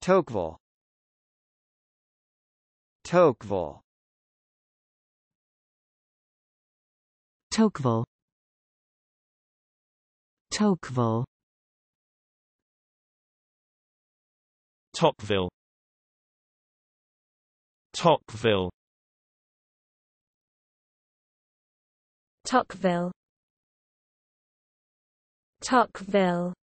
Tocqueville Tocqueville Tocqueville Tocqueville Tocqueville Tocqueville Tocqueville Tocqueville